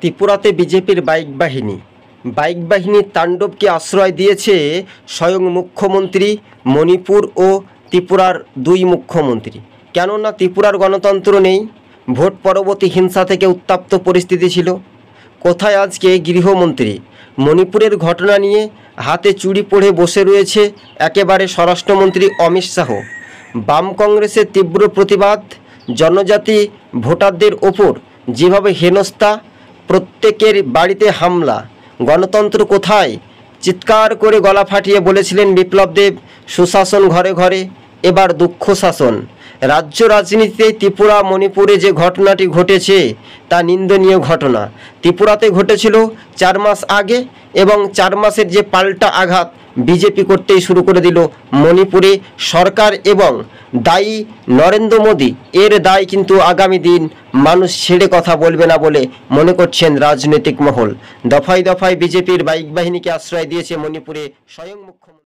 ত্রিপুরাতে বিজেপির বাইক বাহিনী বাইক বাহিনীর তাণ্ডবকে আশ্রয় দিয়েছে স্বয়ং মুখ্যমন্ত্রী মণিপুর ও ত্রিপুরার দুই মুখ্যমন্ত্রী কেননা ত্রিপুরার গণতন্ত্র নেই ভোট পরবর্তী হিংসা থেকে উত্তাপ্ত পরিস্থিতি ছিল কোথায় আজকে গৃহমন্ত্রী মণিপুরের ঘটনা নিয়ে হাতে চুড়ি পড়ে বসে রয়েছে একেবারে স্বরাষ্ট্রমন্ত্রী অমিত শাহ বাম কংগ্রেসের তীব্র প্রতিবাদ জনজাতি ভোটারদের ওপর যেভাবে হেনস্থা প্রত্যেকের বাড়িতে হামলা গণতন্ত্র কোথায় চিৎকার করে গলা ফাটিয়ে বলেছিলেন বিপ্লব দেব সুশাসন ঘরে ঘরে এবার দুঃখ শাসন রাজ্য রাজনীতিতে ত্রিপুরা মণিপুরে যে ঘটনাটি ঘটেছে তা নিন্দনীয় ঘটনা ত্রিপুরাতে ঘটেছিল চার মাস আগে এবং চার মাসের যে পাল্টা আঘাত বিজেপি করতেই শুরু করে দিল মণিপুরে সরকার এবং দায়ী নরেন্দ্র মোদী এর দায় কিন্তু আগামী দিন মানুষ ছেড়ে কথা বলবে না বলে মনে করছেন রাজনৈতিক মহল দফায় দফায় বিজেপির বাইক বাহিনীকে আশ্রয় দিয়েছে মণিপুরে স্বয়ং মুখ্যমন্ত্রী